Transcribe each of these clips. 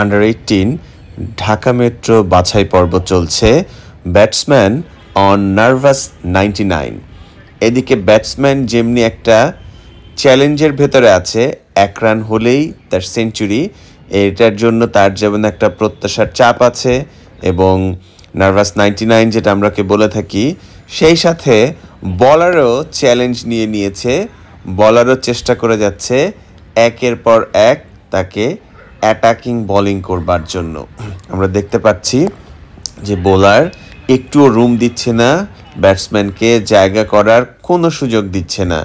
under eighteen Dhaka metro বাছাই পর্ব চলছে batsman on nervous ninety nine এদিকে ব্যাটসম্যান যেমনি একটা চ্যালেঞ্জের ভেতরে আছে এক রান হলেই তার সেঞ্চুরি এটার জন্য তার যেমন একটা প্রত্যাশার চাপ আছে এবং নার্ভাস নাইনটি নাইন যেটা আমরাকে বলে থাকি সেই সাথে বলারও চ্যালেঞ্জ নিয়ে নিয়েছে বলারও চেষ্টা করে যাচ্ছে একের পর এক তাকে অ্যাটাকিং বলিং করবার জন্য আমরা দেখতে পাচ্ছি যে বোলার একটুও রুম দিচ্ছে না ব্যাটসম্যানকে জায়গা করার কোনো সুযোগ দিচ্ছে না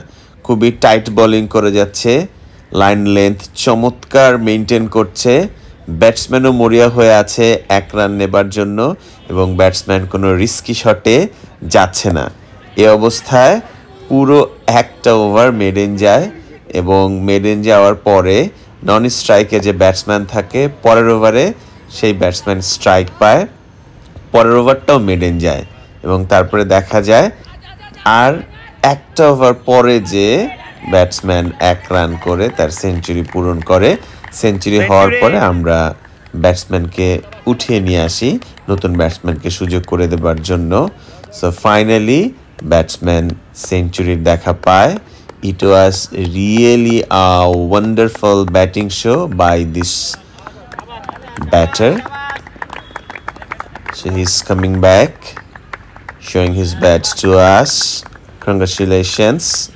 খুবই টাইট বলিং করে যাচ্ছে লাইন লেন্থ চমৎকার মেনটেন করছে ব্যাটসম্যানও মরিয়া হয়ে আছে এক রান নেবার জন্য এবং ব্যাটসম্যান কোনো রিস্কি শটে যাচ্ছে না এ অবস্থায় পুরো একটা ওভার মেডেন যায় এবং মেডেন যাওয়ার পরে নন স্ট্রাইকে যে ব্যাটসম্যান থাকে পরের ওভারে সেই ব্যাটসম্যান স্ট্রাইক পায় পরের ওভারটাও মেডেন যায় এবং তারপরে দেখা যায় আর একটা ওভার পরে যে ব্যাটসম্যান এক রান করে তার সেঞ্চুরি পূরণ করে সেঞ্চুরি হওয়ার পরে আমরা ব্যাটসম্যানকে উঠিয়ে নিয়ে আসি নতুন ব্যাটসম্যানকে সুযোগ করে দেবার জন্য সো ফাইনালি ব্যাটসম্যান সেঞ্চুরির দেখা পায় it was really a wonderful batting show by this batter so he's coming back showing his bat to us congratulations